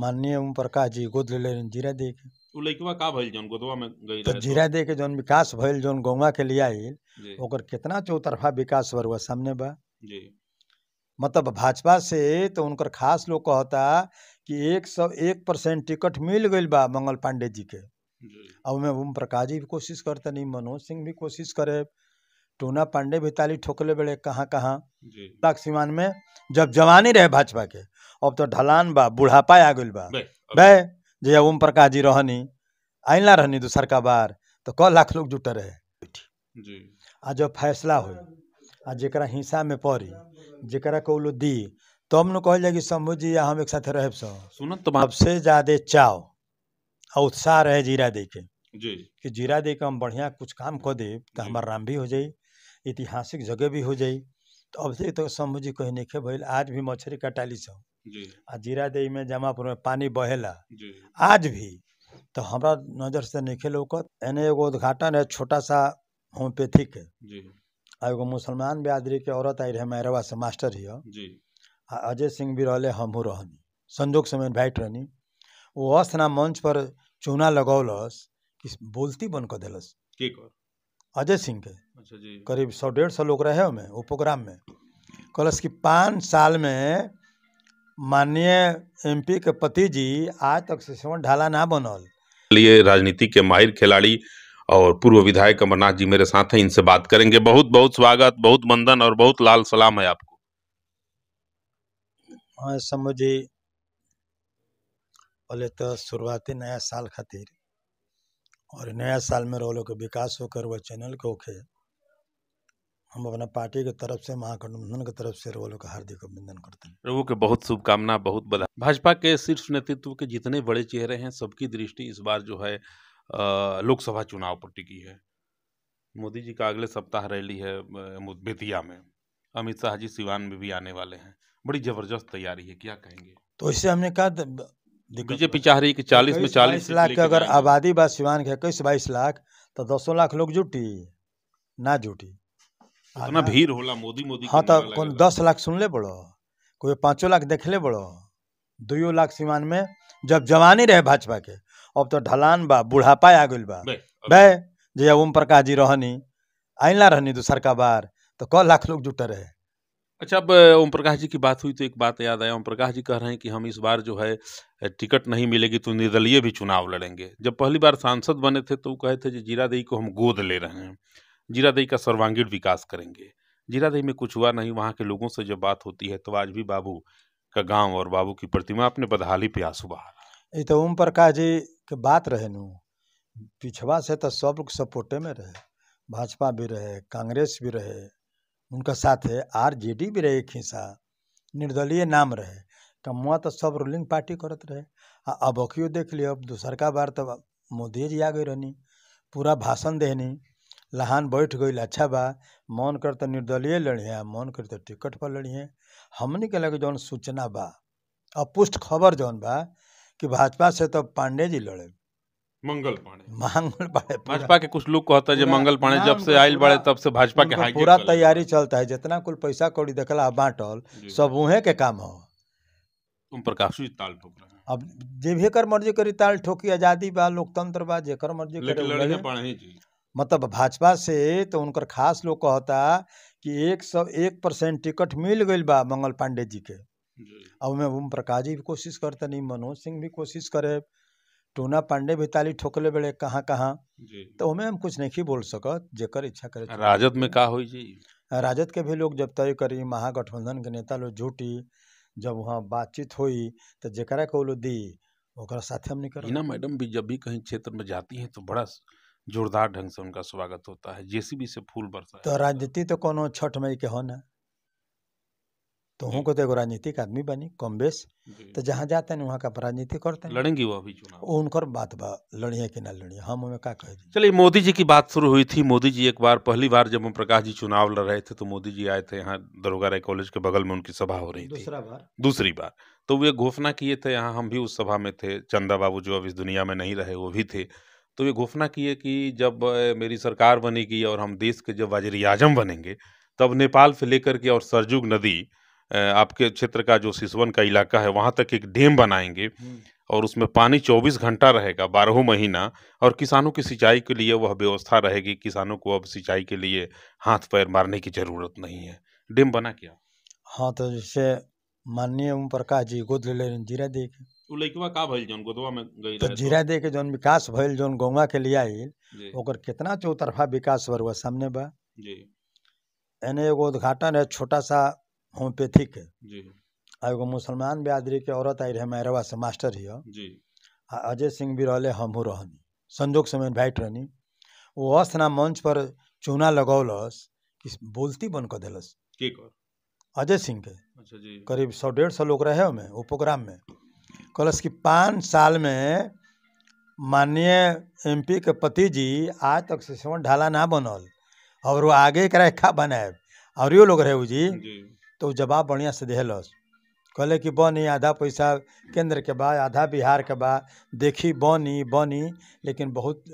माननीय ओम प्रकाश जी गोद ले जीरा दे के तो तो? जीरा दे के जो विकास भइल जो गौवा के लिए आइल और कितना चौतरफा विकास हुआ सामने बा मतलब भाजपा से तो उनकर खास लोग कहता कि एक सौ एक परसेंट टिकट मिल गई बा मंगल पांडे जी के अब मैं ओम प्रकाश जी भी कोशिश करते नहीं मनोज सिंह भी कोशिश करे टूना पांडे भिताली ठोकले बड़े कहाँ कहाँ पाक सीमान में जब जवानी रहे भाजपा के अब तो ढलान बा बुढ़ापा आ गई बा भय जया ओम प्रकाश जी रहनी आइला रहनी दूसर का बार तो क लाख लोग जुटे रहे आ जब फैसला हो आ जरा हिंसा में पड़ी जरा कौलो दी तो हम कहल जाए कि शंभू जी या हम एक साथ रह सुन तो सबसे ज्यादा चाव आ उत्साह रहे जीरा दे के जी कि जीरा दे के हम बढ़िया कुछ काम कह दे तो हमारा राम भी हो जाए ऐतिहासिक जगह भी हो जाए तो अब से तो समझी कहीं नहीं भइल आज भी मछरी कटाली छ आ जीरा दे में जमापुर में पानी बहेला आज भी तो हमारा नज़र से नहीं लौकत एने एगो उद्घाटन है छोटा सा होम्योपैथी के आ एगो मुसलमान बिरादरी के औरत आई रहे मैरवा से मास्टर ही अजय सिंह भी रहे हमू रहनी संजोग समय इन्वाइट रहनी वो हस ना मंच पर चूना लगौलस कि बोलती बन कर दिलस अजय सिंह के अच्छा करीब सौ डेढ़ सौ लोग रहे हमें वो प्रोग्राम में कलश की पाँच साल में माननीय एमपी के पति जी आज तक सेवन ढाला ना बनल लिए राजनीति के माहिर खिलाड़ी और पूर्व विधायक अमरनाथ जी मेरे साथ हैं इनसे बात करेंगे बहुत बहुत स्वागत बहुत बंधन और बहुत लाल सलाम है आपको हाँ पहले तो शुरुआती नया साल खातिर और नया साल में रोलो के विकास होकर वह चैनल के होके हम अपने पार्टी के तरफ से महागठबंधन के तरफ से रोलो का हार्दिक अभिनंदन करते हैं रोह के बहुत शुभकामना बहुत बधाई भाजपा के शीर्ष नेतृत्व के जितने बड़े चेहरे हैं सबकी दृष्टि इस बार जो है लोकसभा चुनाव पर टिकी है मोदी जी का अगले सप्ताह रैली है बेतिया में अमित शाह जी सिवान में भी आने वाले हैं बड़ी ज़बरदस्त तैयारी है क्या कहेंगे तो इससे हमने कहा बीजेपी चाह रही है कि चालीस में चालीस लाख की अगर आबादी बात सिवान के इक्कीस बाईस लाख तो दसों लाख लोग जुटी ना जुटी इतना भीड़ होला मोदी मोदी हाँ तो दस लाख सुन ले बड़ो कोई पाँचों लाख देख ले बड़ो दुयो लाख सिवान में जब जवानी रहे भाजपा के अब तो ढलान बा बुढ़ापा आ गई बा भय जया ओम प्रकाश जी रहनी आइला रहनी दूसर का बार तो क लाख लोग जुटे रहे अच्छा अब ओम प्रकाश जी की बात हुई तो एक बात याद आया ओम प्रकाश जी कह रहे हैं कि हम इस बार जो है टिकट नहीं मिलेगी तो निर्दलीय भी चुनाव लड़ेंगे जब पहली बार सांसद बने थे तो वो कहे थे कि जीरादेई को हम गोद ले रहे हैं जीरादेई का सर्वांगीण विकास करेंगे जीरादेई में कुछ हुआ नहीं वहाँ के लोगों से जब बात होती है तो आज भी बाबू का गाँव और बाबू की प्रतिमा अपने बदहाली पे आंसू बहा तो ओम प्रकाश जी के बात रहे न पिछवा से तो सब लोग सपोर्टे में रहे भाजपा भी रहे कांग्रेस भी रहे उनका साथ है आर जे डी भी रहे खिसा निर्दलीय नाम रहे कमुआ तो सब रूलिंग पार्टी करत रहे आ अब अखियो देख लियो अब दूसर का बार तब तो मोदी जी आ गई रहनी पूरा भाषण देनी लहान बैठ गई अच्छा बा मन कर तो निर्दलीय लड़िए मन कर तो टिकट पर लड़िए हमने के लगे जौन सूचना बा अपुष्ट खबर जौन बा कि भाजपा से तो पांडे जी लड़े मंगल पांडे मंगल पांडे भाजपा के कुछ लोग कहता है मंगल पांडे जब से आयल बड़े तब से भाजपा के हाई पूरा तैयारी चलता है जितना कुल पैसा कौड़ी देखला बांटल सब उहे के काम हो तुम प्रकाश जी ताल ठोक रहे अब जे भी कर मर्जी करी ताल ठोकी आजादी बा लोकतंत्र बा जे कर मर्जी करे लड़े जी मतलब भाजपा से तो उनकर खास लोग कहता कि एक सौ एक परसेंट टिकट मिल गई बा मंगल पांडे जी के अब मैं ओम प्रकाश जी भी कोशिश करते नहीं मनोज सिंह भी कोशिश करे टूना पांडे भी ताली ठोकले बड़े कहाँ कहाँ तो उमें हम कुछ नहीं बोल सकत जेकर इच्छा करे राजद में का हो राजद के भी लोग जब तय करी महागठबंधन के नेता लोग जुटी जब वहाँ बातचीत हुई तो जरा को दी ओकरा साथ हम नहीं कर ना मैडम भी जब भी कहीं क्षेत्र में जाती हैं तो बड़ा जोरदार ढंग से उनका स्वागत होता है जेसीबी से फूल बरसा तो राजनीति तो कोनो छठ मई के ना तो हुँ को तो एगो राजनीतिक आदमी बनी कम बेस तो जहाँ जाते हैं वहाँ का राजनीति करते हैं लड़ेंगी वो अभी चुनाव उनकर बात बा लड़िए कि ना लड़िए हम हमें क्या कह चलिए मोदी जी की बात शुरू हुई थी मोदी जी एक बार पहली बार जब हम प्रकाश जी चुनाव लड़ रहे थे तो मोदी जी आए थे यहाँ दरोगा राय कॉलेज के बगल में उनकी सभा हो रही थी दूसरा बार दूसरी बार तो वे घोषणा किए थे यहाँ हम भी उस सभा में थे चंदा बाबू जो अब इस दुनिया में नहीं रहे वो भी थे तो ये घोषणा किए कि जब मेरी सरकार बनेगी और हम देश के जब वजीर आजम बनेंगे तब नेपाल से लेकर के और सरजुग नदी आपके क्षेत्र का जो सिसवन का इलाका है वहाँ तक एक डैम बनाएंगे हम्म। और उसमें पानी 24 घंटा रहेगा बारहों महीना और किसानों की सिंचाई के लिए वह व्यवस्था रहेगी किसानों को अब सिंचाई के लिए हाथ पैर मारने की ज़रूरत नहीं है डैम बना क्या हाँ तो जैसे माननीय ओम प्रकाश जी गोद ले जीरा दे के में तो, तो जीरा दे के जो विकास भइल जो गौवा के लिए आई कितना चौतरफा विकास बरुआ सामने बा एने एगो उद्घाटन है छोटा सा होम्योपैथिक के आ एगो मुसलमान बिरादरी के औरत आई रहे मैरवा से मास्टर ही अजय सिंह भी रहले हमहू रहनी संजोग से मैं भाइट रहनी वो अस्तना मंच पर चूना लगौलस कि बोलती बंद कर दिलस अजय सिंह के अच्छा करीब सौ डेढ़ सौ लोग रहे में वो प्रोग्राम में कहलस कि पाँच साल में माननीय एमपी के पति जी आज तक से ढाला ना बनल और वो आगे एक खा बनाए और यो लोग रहे जी, जी। तो जवाब बढ़िया से दिल कहले कि बनी आधा पैसा केंद्र के बा आधा बिहार के बा देखी बनी बनी लेकिन बहुत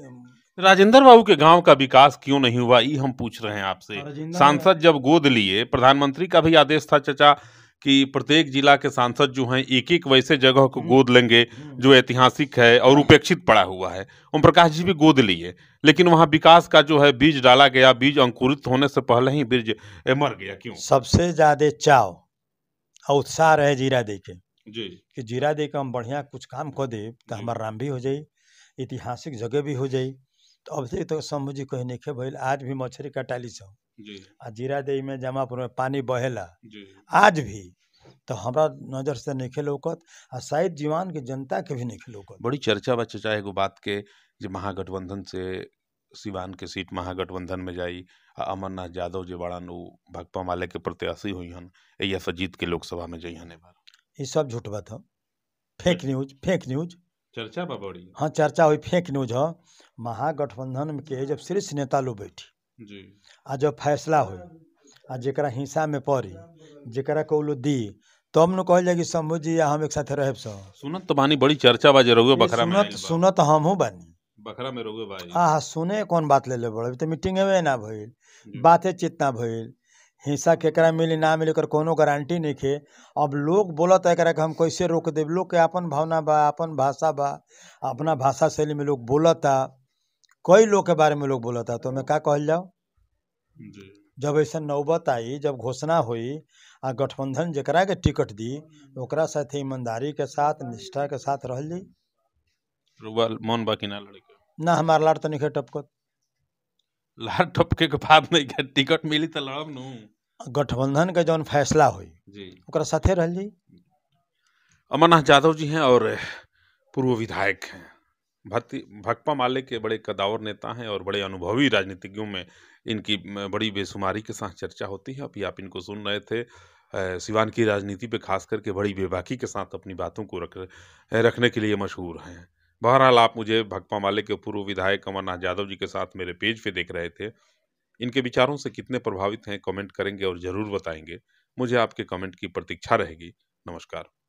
राजेंद्र बाबू के गांव का विकास क्यों नहीं हुआ ये हम पूछ रहे हैं आपसे सांसद जब गोद लिए प्रधानमंत्री का भी आदेश था चचा कि प्रत्येक जिला के सांसद जो हैं एक एक वैसे जगह को हम्म। गोद लेंगे जो हम्म। ऐतिहासिक है और उपेक्षित पड़ा हुआ है ओम प्रकाश जी भी गोद लिए लेकिन वहाँ विकास का जो है बीज डाला गया बीज अंकुरित होने से पहले ही बीज मर गया क्यों सबसे ज़्यादा चाव और उत्साह रहे जीरा दे के जी कि जीरा दे के हम बढ़िया कुछ काम कर दे तो हमारा नाम भी हो जाए ऐतिहासिक जगह भी हो जाए से तक तो समझी कहीं नहीं भइल आज भी मछरी कटाली छ आ जीरा दे में जमापुर में पानी बहेला आज भी तो हमारा नज़र से नहीं लौकत आ शायद जीवान के जनता के भी नहीं लौकत बड़ी चर्चा बा चाहे एगो बात के जो महागठबंधन से सिवान के सीट महागठबंधन में जाई आ अमरनाथ यादव जो बड़ान उ भाकपा माले के प्रत्याशी हुई हन ऐसा जीत के लोकसभा में जइहन ए बार ये सब झूठ बात है फेक न्यूज फेक न्यूज चर्चा बड़ी हाँ चर्चा हुई फेक न्यूज हो हाँ। महागठबंधन के जब शीर्ष नेता लोग बैठी आ जब फैसला हुई आ जरा हिंसा में पड़ी जरा को लोग दी तो हम कहल जाए कि शंभु जी हम एक साथ रह सुनत तो बानी बड़ी चर्चा बाजे रहुए बखरा में सुनत सुनत हम हूँ बानी बखरा में रहुए भाई हाँ सुने कौन बात ले ले बड़े तो मीटिंग में ना भइल बातें चित ना भइल हिस्सा केकरा मिली ना मिली ओकर कोनो गारंटी खे अब लोग है करा कि हम कैसे रोक देव लोग के अपन भावना बा अपन भाषा बा अपना भाषा शैली में लोग बोलता कई लोग के बारे में लोग बोलता तो मैं क्या कह जाओ जब ऐसा नौबत आई जब घोषणा हुई आ गठबंधन जरा के टिकट दी ओकरा साथ ईमानदारी के साथ निष्ठा के साथ रह ली मन बाकी ना लड़के ना हमारा लाड़ तो नहीं टपक लाड़ टपके के बाद नहीं टिकट मिली तो लड़ब नू गठबंधन का जौन फैसला हुई साथे रह जी अमरनाथ यादव जी हैं और पूर्व विधायक हैं भक्ति भकपा माले के बड़े कदावर नेता हैं और बड़े अनुभवी राजनीतिज्ञों में इनकी बड़ी बेशुमारी के साथ चर्चा होती है अभी आप इनको सुन रहे थे सिवान की राजनीति पे खास करके बड़ी बेबाकी के साथ अपनी बातों को रख रखने के लिए मशहूर हैं बहरहाल आप मुझे भकपा माले के पूर्व विधायक अमरनाथ यादव जी के साथ मेरे पेज पे देख रहे थे इनके विचारों से कितने प्रभावित हैं कमेंट करेंगे और ज़रूर बताएंगे मुझे आपके कमेंट की प्रतीक्षा रहेगी नमस्कार